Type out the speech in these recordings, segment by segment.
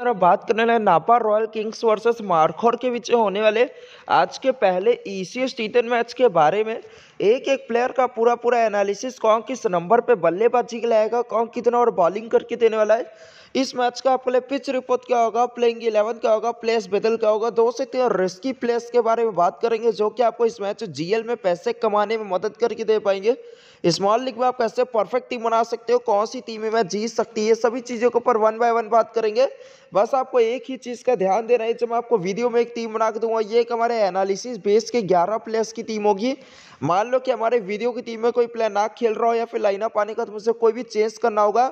तरफ बात करने लगे नापा रॉयल किंग्स वर्सेस मारखोर के बीच होने वाले आज के पहले ईसीएस टी मैच के बारे में एक एक प्लेयर का पूरा पूरा एनालिसिस कौन किस नंबर पे बल्लेबाजी लाएगा कौन कितना और बॉलिंग करके देने वाला है इस मैच का प्ले पिच रिपोर्ट क्या होगा प्लेइंग इलेवन क्या होगा प्लेस बेदल क्या होगा दो से तीन रिस्की प्लेस के बारे में बात करेंगे जो कि आपको इस मैच जीएल में पैसे कमाने में मदद करके दे पाएंगे स्मॉल लीग में आप कैसे परफेक्ट टीम बना सकते हो कौन सी टीम में जीत सकती है सभी चीज़ों के ऊपर वन बाय वन बात करेंगे बस आपको एक ही चीज़ का ध्यान देना है जब मैं आपको वीडियो में एक टीम बना के दूंगा ये एक हमारे एनालिसिस बेस के ग्यारह प्लेयर्स की टीम होगी मान लो कि हमारे वीडियो की टीम में कोई प्लेयर ना खेल रहा हो या फिर लाइनअप आने का तो मुझसे कोई भी चेंज करना होगा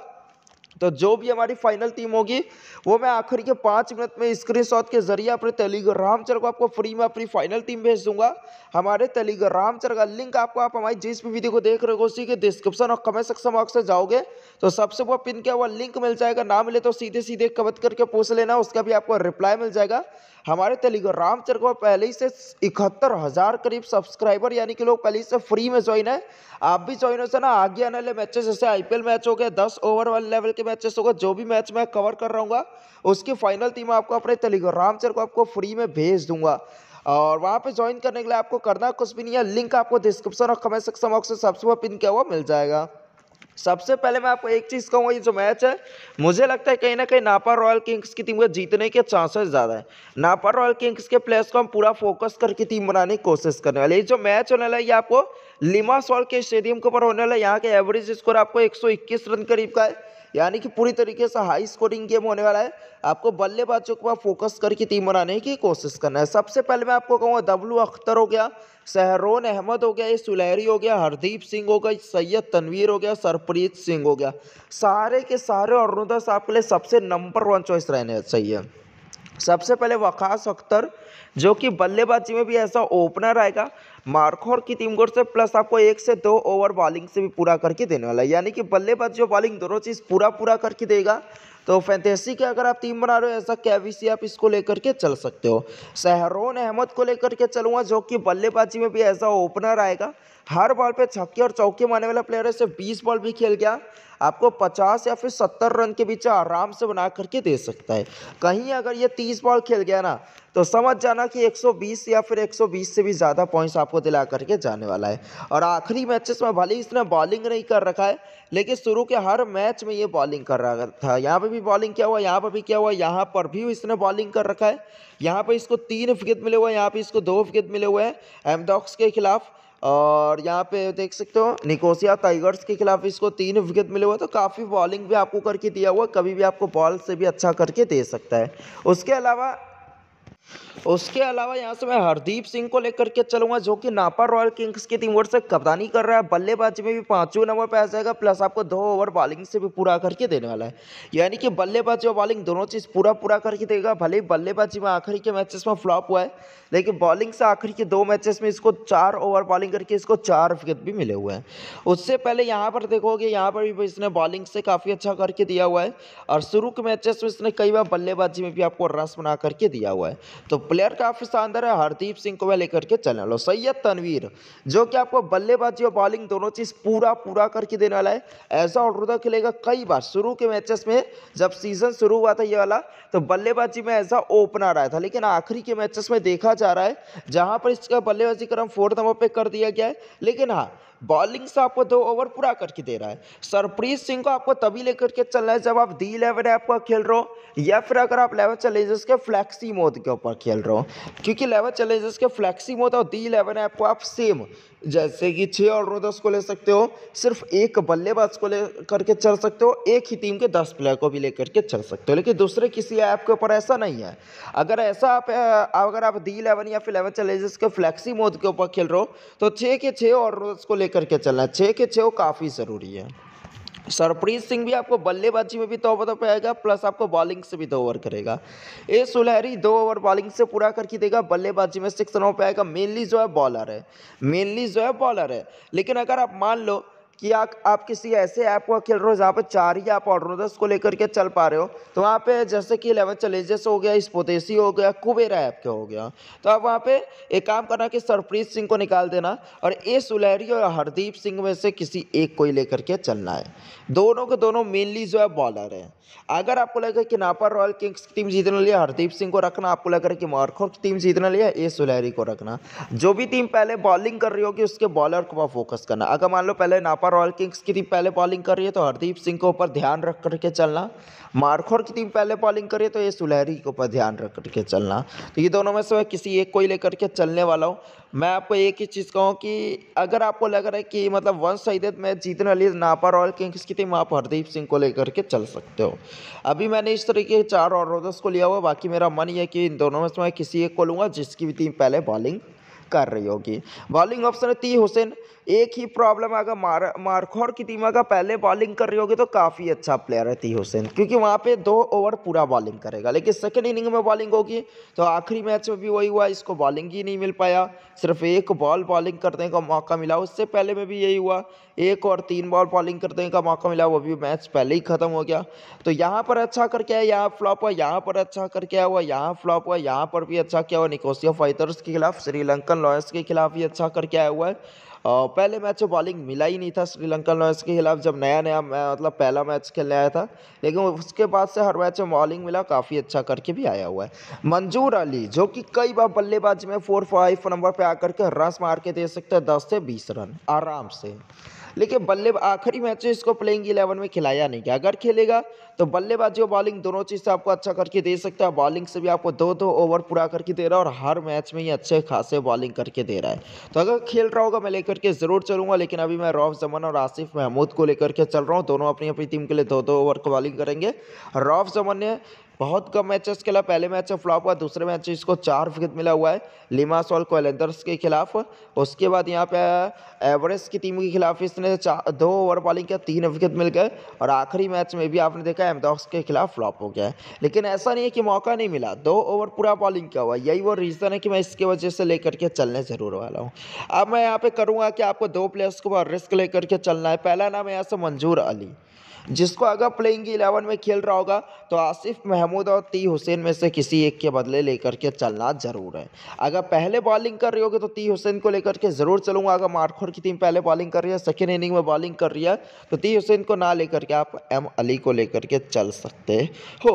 तो जो भी हमारी फाइनल टीम होगी वो मैं आखिर के पाँच मिनट में स्क्रीनशॉट के जरिए अपने टेलीग्राम चैनल को आपको फ्री में अपनी फाइनल टीम भेज दूंगा हमारे टेलीग्राम चैनल का लिंक आपको आप हमारी जिस भी वीडियो को देख रहे हो उसी के डिस्क्रिप्शन और कमेंट सेक्शन बॉक्स से जाओगे तो सबसे वो पिन किया हुआ लिंक मिल जाएगा ना मिले तो सीधे सीधे कमेंट करके पूछ लेना उसका भी आपको रिप्लाई मिल जाएगा हमारे टेलीग्राम रामचर को पहले ही से इकहत्तर हज़ार करीब सब्सक्राइबर यानी कि लोग पहले से फ्री में ज्वाइन है आप भी ज्वाइन हो तो ना आगे आने वाले मैचेस जैसे आईपीएल मैच हो गया दस ओवर वाले लेवल के मैचेस होगा जो भी मैच मैं कवर कर रहा हूँ उसकी फाइनल टीम आपको अपने टेलीग्राम रामचर को आपको फ्री में भेज दूंगा और वहाँ पे ज्वाइन करने के लिए आपको करना कुछ भी नहीं है लिंक आपको डिस्क्रिप्शन और कमेंट सेक्शन बॉक्स में सबसे ऊपर पिन किया हुआ मिल जाएगा सबसे पहले मैं आपको एक चीज़ कहूँगा ये जो मैच है मुझे लगता है कहीं ना कहीं नापा रॉयल किंग्स की टीम को जीतने के चांसेस ज़्यादा है नापा रॉयल किंग्स के प्लेयर्स को हम पूरा फोकस करके टीम बनाने की कोशिश करने वाले ये जो मैच होने वाला है ये आपको लिमा सॉल के स्टेडियम के ऊपर होने वाला है यहाँ के एवरेज स्कोर आपको एक रन करीब का है यानी कि पूरी तरीके से हाई स्कोरिंग गेम होने वाला है आपको बल्लेबाजों के पास फोकस करके टीम बनाने की कोशिश करना है सबसे पहले मैं आपको कहूँगा डब्लू अख्तर हो गया सहरोन अहमद हो गया ये सुलहरी हो गया हरदीप सिंह हो गया सैयद तनवीर हो गया सरप्रीत सिंह हो गया सारे के सारे और आपके लिए सबसे नंबर वन चॉइस रहने चाहिए सबसे पहले वकास अख्तर जो कि बल्लेबाजी में भी ऐसा ओपनर आएगा मारखोर की टीम गोड से प्लस आपको एक से दो ओवर बॉलिंग से भी पूरा करके देने वाला है यानी कि बल्लेबाज जो बॉलिंग दोनों चीज़ पूरा पूरा करके देगा तो फैंतेसी के अगर आप टीम बना रहे हो ऐसा कैवीसी आप इसको लेकर के चल सकते हो सहरोन अहमद को लेकर के चलूँगा जो कि बल्लेबाजी में भी ऐसा ओपनर आएगा हर बॉल पे छक्के और चौके मारने वाला प्लेयर है सिर्फ बीस बॉल भी खेल गया आपको पचास या फिर सत्तर रन के बीच आराम से बना करके दे सकता है कहीं अगर ये तीस बॉल खेल गया ना तो समझ जाना कि 120 या फिर 120 से भी ज़्यादा पॉइंट्स आपको दिला करके जाने वाला है और आखिरी मैचेस में भले ही इसने बॉलिंग नहीं कर रखा है लेकिन शुरू के हर मैच में ये बॉलिंग कर रहा था यहाँ पे भी बॉलिंग किया हुआ यहाँ पर भी किया हुआ यहाँ पर भी इसने बॉलिंग कर रखा है यहाँ पर इसको तीन विकेट मिले हुए हैं यहाँ पर इसको दो विकेट मिले हुए हैं एमडॉक्स के खिलाफ और यहाँ पे देख सकते हो निकोसिया टाइगर्स के खिलाफ इसको तीन विकेट मिले हुए तो काफ़ी बॉलिंग भी आपको करके दिया हुआ कभी भी आपको बॉल से भी अच्छा करके दे सकता है उसके अलावा उसके अलावा यहाँ से मैं हरदीप सिंह को लेकर के चलूंगा जो कि नापा रॉयल किंग्स की टीम ओर से कप्तानी कर रहा है बल्लेबाजी में भी पांचवें नंबर पर आ जाएगा प्लस आपको दो ओवर बॉलिंग से भी पूरा करके देने वाला है यानी कि बल्लेबाजी और बॉलिंग दोनों चीज़ पूरा पूरा करके देगा भले ही बल्लेबाजी में आखिरी के मैचेस में फ्लॉप हुआ है लेकिन बॉलिंग से आखिरी के दो मैचेस में इसको चार ओवर बॉलिंग करके इसको चार विकेट भी मिले हुए हैं उससे पहले यहाँ पर देखोगे यहाँ पर भी इसने बॉलिंग से काफ़ी अच्छा करके दिया हुआ है और शुरू के मैचेस में इसने कई बार बल्लेबाजी में भी आपको रस बना करके दिया हुआ है तो प्लेयर काफ़ी शानदार है हरदीप सिंह को मैं लेकर के चलने वाला सैयद तनवीर जो कि आपको बल्लेबाजी और बॉलिंग दोनों चीज़ पूरा पूरा करके देने वाला है ऐसा ऑलराउंडर खेलेगा कई बार शुरू के मैचेस में जब सीजन शुरू हुआ था ये वाला तो बल्लेबाजी में ऐसा ओपनर आया था लेकिन आखिरी के मैचेस में देखा जा रहा है जहां पर इसका बल्लेबाजी क्रम फोर्थ नंबर पर कर दिया गया है लेकिन हाँ बॉलिंग से आपको दो ओवर पूरा करके दे रहा है सरप्रीत सिंह को आपको तभी लेकर के चलना है जब आप डी इलेवन ऐप का खेल रहे हो या फिर अगर आप लेवल चैलेंजर्स के फ्लैक्सी मोड के ऊपर खेल रहे हो क्योंकि लेवल चैलेंजर्स के फ्लैक्सी मोड और डी इलेवन ऐप को आप सेम जैसे कि छः ऑलराउंडर्स दस को ले सकते हो सिर्फ एक बल्लेबाज को ले करके चल सकते हो एक ही टीम के दस प्लेयर को भी लेकर के चल सकते हो लेकिन दूसरे किसी ऐप के ऊपर ऐसा नहीं है अगर ऐसा आप अगर आप डी इलेवन या फिर इलेवन चैलेंजर्स के फ्लैक्सी मोड के ऊपर खेल रहे हो तो छः के छः दस को ले लेकर के चलना है छः के छः वो काफ़ी ज़रूरी है सरप्रीत सिंह भी आपको बल्लेबाजी में भी तो ओवर पाएगा प्लस आपको बॉलिंग से भी दो तो ओवर करेगा ए सुलहरी दो ओवर बॉलिंग से पूरा करके देगा बल्लेबाजी में सिक्स रन पाएगा मेनली जो है बॉलर है मेनली जो है बॉलर है लेकिन अगर आप मान लो कि आ, आप किसी ऐसे ऐप को खेल रहे हो जहाँ पर चार ही आप ऑर्डर दस को लेकर के चल पा रहे हो तो वहाँ पे जैसे कि इलेवन चैलेंजेस हो गया स्पोतेसी हो गया कुबेरा ऐप के हो गया तो आप वहाँ पे एक काम करना कि सरप्रीत सिंह को निकाल देना और ए सुलहरी और हरदीप सिंह में से किसी एक को ही लेकर के चलना है दोनों के दोनों मेनली जो है बॉलर हैं अगर आपको लगे कि नापा रॉयल किंग्स की टीम जीतने लिया हरदीप सिंह को रखना आपको लग रहा है कि मारखोर की टीम जीतने लिया ए सुलहरी को रखना जो भी टीम पहले बॉलिंग कर रही होगी उसके बॉलर को फोकस करना अगर मान लो पहले नापा पर रॉयल किंग्स की टीम पहले बॉलिंग कर रही है तो हरदीप सिंह के ऊपर ध्यान रख करके चलना मारखोर की टीम पहले बॉलिंग कर रही है तो ये सुलहरी के ऊपर ध्यान रख करके चलना तो ये दोनों में से किसी एक को ही लेकर के चलने वाला हूँ मैं आपको एक ही चीज़ कहूँ कि अगर आपको लग रहा है कि मतलब वन साइडेड मैच जीतने वाली नापा रॉयल किंग्स की टीम आप हरदीप सिंह को लेकर के चल सकते हो अभी मैंने इस तरीके के चार और ऑलराउंडर्स को लिया हुआ बाकी मेरा मन ये कि इन दोनों में से मैं किसी एक को लूँगा जिसकी भी टीम पहले बॉलिंग कर रही होगी बॉलिंग ऑप्शन है ती हुसैन एक ही प्रॉब्लम अगर मार मारखोर की टीम अगर पहले बॉलिंग कर रही होगी तो काफ़ी अच्छा प्लेयर है ती हुसैन क्योंकि वहाँ पे दो ओवर पूरा बॉलिंग करेगा लेकिन सेकेंड इनिंग में बॉलिंग होगी तो आखिरी मैच में भी वही हुआ इसको बॉलिंग ही नहीं मिल पाया सिर्फ एक बॉल बॉलिंग करने का मौका मिला उससे पहले में भी यही हुआ एक और तीन बॉल बॉलिंग करने का मौका मिला वो भी मैच पहले ही ख़त्म हो गया तो यहाँ पर अच्छा करके आया यहाँ फ्लॉप हुआ यहाँ पर अच्छा करके आया हुआ यहाँ फ्लॉप हुआ यहाँ पर भी अच्छा किया हुआ निकोसिया फाइटर्स के खिलाफ श्रीलंकन लॉयर्स के खिलाफ भी अच्छा करके आया हुआ है पहले मैच में बॉलिंग मिला ही नहीं था श्रीलंका लॉयर्स के खिलाफ जब नया नया मतलब पहला मैच खेलने आया था लेकिन उसके बाद से हर मैच में बॉलिंग मिला काफ़ी अच्छा करके भी आया हुआ है मंजूर अली जो कि कई बार बल्लेबाजी में फोर फाइव नंबर पर आकर के रस मार के दे सकते हैं दस से बीस रन आराम से लेकिन बल्ले आखिरी मैच में इसको प्लेइंग इलेवन में खिलाया नहीं गया अगर खेलेगा तो बल्लेबाजी और बॉलिंग दोनों चीज़ से तो आपको अच्छा करके दे सकता है बॉलिंग से भी आपको दो दो ओवर पूरा करके दे रहा है और हर मैच में ही अच्छे खासे बॉलिंग करके दे रहा है तो अगर खेल रहा होगा मैं लेकर के ज़रूर चलूंगा लेकिन अभी मैं रॉफ जमन और आसिफ महमूद को लेकर के चल रहा हूँ दोनों अपनी अपनी टीम के लिए दो दो ओवर को बॉलिंग करेंगे रॉफ जमन ने बहुत कम मैचेस खेला पहले मैच में फ्लॉप हुआ दूसरे मैच इसको चार विकेट मिला हुआ है लिमासॉल कोलेंदर्स के खिलाफ उसके बाद यहाँ पे एवरेस्ट की टीम के खिलाफ इसने दो ओवर बॉलिंग किया तीन विकेट मिल गए और आखिरी मैच में भी आपने देखा एमडॉक्स के खिलाफ फ्लॉप हो गया है लेकिन ऐसा नहीं है कि मौका नहीं मिला दो ओवर पूरा बॉलिंग किया हुआ यही वो रीज़न है कि मैं इसके वजह से लेकर के चलने ज़रूर वाला हूँ अब मैं यहाँ पर करूँगा कि आपको दो प्लेयर्स को रिस्क लेकर के चलना है पहला नाम है यहाँ से मंजूर अली जिसको अगर प्लेइंग इलेवन में खेल रहा होगा तो आसिफ महमूद और ती हुसैन में से किसी एक के बदले लेकर के चलना ज़रूर है अगर पहले बॉलिंग कर रही होगी तो ती हुसैन को लेकर के ज़रूर चलूंगा अगर मारखोर की टीम पहले बॉलिंग कर रही है सेकेंड इनिंग में बॉलिंग कर रही है तो ती हुसैन को ना लेकर के आप एम अली को लेकर के चल सकते हो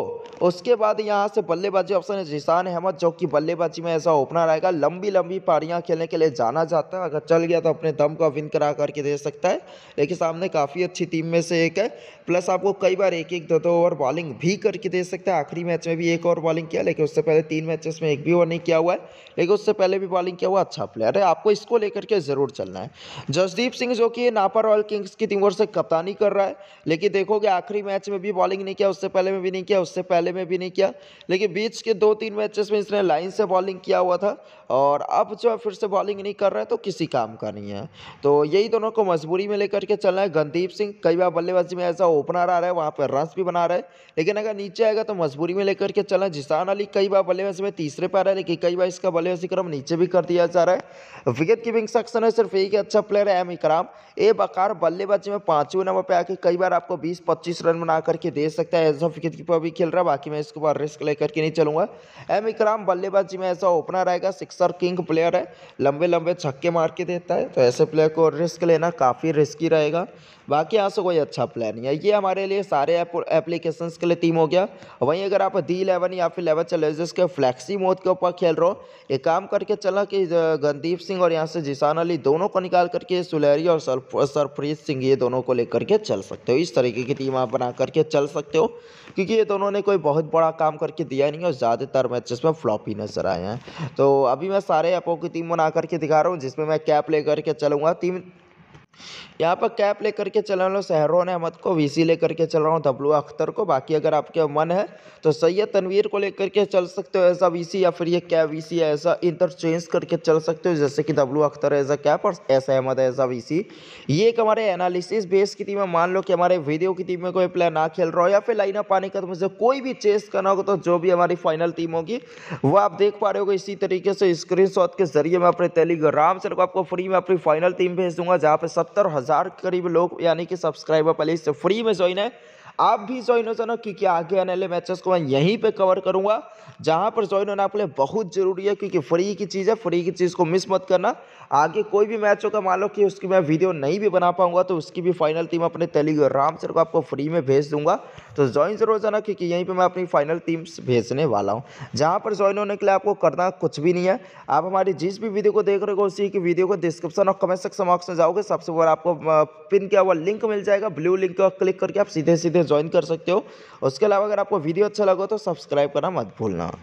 उसके बाद यहाँ से बल्लेबाजी ऑप्शन है जिसान अहमद जो कि बल्लेबाजी में ऐसा ओपनर आएगा लंबी लंबी पारियाँ खेलने के लिए जाना जाता है अगर चल गया तो अपने दम का विन करा करके दे सकता है लेकिन सामने काफ़ी अच्छी टीम में से एक है प्लस आपको कई बार एक एक दो दो ओवर बॉलिंग भी करके दे सकते हैं आखिरी मैच में भी एक ओवर बॉलिंग किया लेकिन उससे पहले तीन मैचेस में एक भी ओवर नहीं किया हुआ है लेकिन उससे पहले भी बॉलिंग किया हुआ अच्छा प्लेयर है आपको इसको लेकर के ज़रूर चलना है जसदीप सिंह जो कि नापा रॉयल किंग्स की टीम ओर से कप्तानी कर रहा है लेकिन देखोगे आखिरी मैच में भी बॉलिंग नहीं किया उससे पहले में भी नहीं किया उससे पहले में भी नहीं किया लेकिन बीच के दो तीन मैचेस में इसने लाइन से बॉलिंग किया हुआ था और अब जो है फिर से बॉलिंग नहीं कर रहा है तो किसी काम का नहीं है तो यही दोनों को मजबूरी में लेकर के चलना है गंदीप सिंह कई बार बल्लेबाजी में ऐसा ओपनर आ रहा है वहाँ पर रन भी बना रहा है लेकिन अगर नीचे आएगा तो मजबूरी में लेकर के चला जिसान अली कई बार बल्लेबाजी में तीसरे पर आ रहा है लेकिन कई बार इसका बल्लेबाजी क्रम नीचे भी कर दिया जा रहा है विकेट कीपिंग सेक्शन है सिर्फ एक अच्छा प्लेयर है एम इकराम e ए बकार बल्लेबाजी में पाँचवें नंबर पर आके कई बार आपको बीस पच्चीस रन बना करके दे सकता है एज अ विकेट कीपर भी खेल रहा है बाकी मैं इसके ऊपर रिस्क लेकर के नहीं चलूंगा एम इकराम e बल्लेबाजी में ऐसा ओपनर आएगा सिक्सर किंग प्लेयर है लंबे लंबे छक्के मार के देता है तो ऐसे प्लेयर को रिस्क लेना काफ़ी रिस्की रहेगा बाकी यहाँ से कोई अच्छा प्लान नहीं है ये हमारे लिए सारे एप्लीकेशन के लिए टीम हो गया वहीं अगर आप डी इलेवन या फिर इलेवन चले के फ्लैक्सी मोड के ऊपर खेल रहे हो ये काम करके चला कि गंदीप सिंह और यहाँ से जिसान अली दोनों को निकाल करके सुलहरी और सरप्रीत सिंह ये दोनों को लेकर के चल सकते हो इस तरीके की टीम आप बना करके चल सकते हो क्योंकि ये दोनों ने कोई बहुत बड़ा काम करके दिया नहीं और ज़्यादातर मैचेस में फ्लॉप ही नजर आए हैं तो अभी मैं सारे ऐपों की टीम बना करके दिखा रहा हूँ जिसमें मैं कैप ले करके चलूँगा टीम यहाँ पर कैप लेकर के चला लो सहरोन अहमद को वीसी लेकर के चल रहा हूँ दबलुआ अख्तर को बाकी अगर आपके मन है तो सैयद तनवीर को लेकर के चल सकते हो ऐसा वीसी या फिर ये कैप वीसी ऐसा इंटरचेंज करके चल सकते हो जैसे कि W Akhtar as a cap और S Ahmed as a VC ये एक हमारे एनालिसिस बेस की टीम है मान लो कि हमारे वीडियो की टीम में कोई प्लेयर ना खेल रहा हो या फिर लाइन अप आने का तो मुझे कोई भी चेस करना होगा तो जो भी हमारी फाइनल टीम होगी वो आप देख पा रहे हो इसी तरीके से स्क्रीन के जरिए मैं अपने टेलीग्राम से आपको फ्री में अपनी फाइनल टीम भेज दूंगा जहाँ पर सत्तर हज़ार करीब लोग यानी कि सब्सक्राइबर पहले इससे फ्री में ज्वाइन है आप भी ज्वाइन हो जाना क्योंकि आगे आने वाले मैचेस को मैं यहीं पे कवर करूंगा जहां पर ज्वाइन होना आपके लिए बहुत ज़रूरी है क्योंकि फ्री की चीज़ है फ्री की चीज़ को मिस मत करना आगे कोई भी मैच होगा मान लो कि उसकी मैं वीडियो नहीं भी बना पाऊंगा तो उसकी भी फाइनल टीम अपने टेलीग्राम सर को आपको फ्री में भेज दूंगा तो ज्वाइन ज़रूर जाना क्योंकि यहीं पर मैं अपनी फाइनल टीम भेजने वाला हूँ जहाँ पर ज्वाइन होने के लिए आपको करना कुछ भी नहीं है आप हमारी जिस भी वीडियो को देख रहे हो उसी की वीडियो को डिस्क्रिप्शन और कमेंट सेक्शन बॉक्स में जाओगे सबसे ऊपर आपको पिन किया हुआ लिंक मिल जाएगा ब्लू लिंक को क्लिक करके आप सीधे सीधे ज्वाइन कर सकते हो उसके अलावा अगर आपको वीडियो अच्छा लगा तो सब्सक्राइब करना मत भूलना